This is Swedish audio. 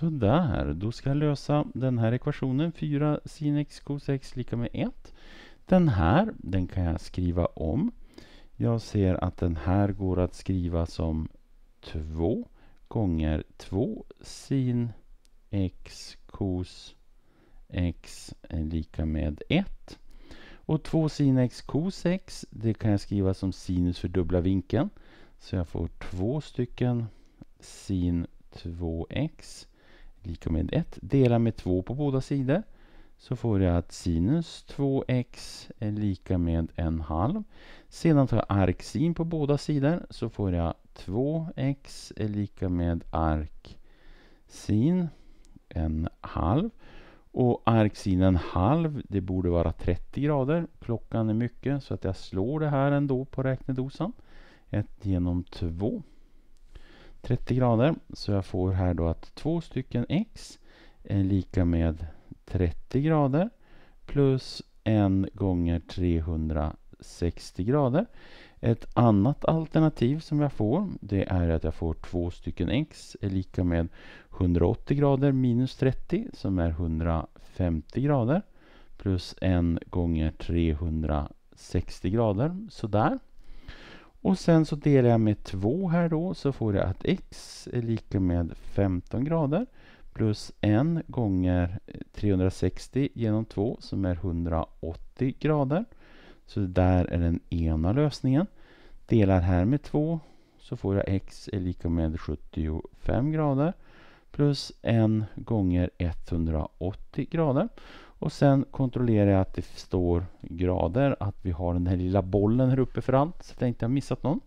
Sådär, då ska jag lösa den här ekvationen. 4 sin x cos lika med 1. Den här, den kan jag skriva om. Jag ser att den här går att skriva som 2 gånger 2 sin x cos x är lika med 1. Och 2 sin x cos x, det kan jag skriva som sinus för dubbla vinkeln. Så jag får två stycken sin 2x lika med 1. Dela med 2 på båda sidor. Så får jag att sinus 2x är lika med en halv. Sedan tar jag arksin på båda sidor. Så får jag 2x är lika med arksin en halv. Och arksin en halv, det borde vara 30 grader. Klockan är mycket så att jag slår det här ändå på räknedosan. 1 genom 2. 30 grader. Så jag får här då att två stycken x är lika med 30 grader plus 1 gånger 360 grader. Ett annat alternativ som jag får det är att jag får två stycken x är lika med 180 grader minus 30 som är 150 grader plus 1 gånger 360 grader. Sådär. Och sen så delar jag med 2 här då så får jag att x är lika med 15 grader plus 1 gånger 360 eh, genom 2 som är 180 grader. Så det där är den ena lösningen. Delar här med 2 så får jag x är lika med 75 grader plus 1 gånger 180 grader. Och sen kontrollerar jag att det står grader, att vi har den här lilla bollen här uppe för allt så att jag inte har missat någon.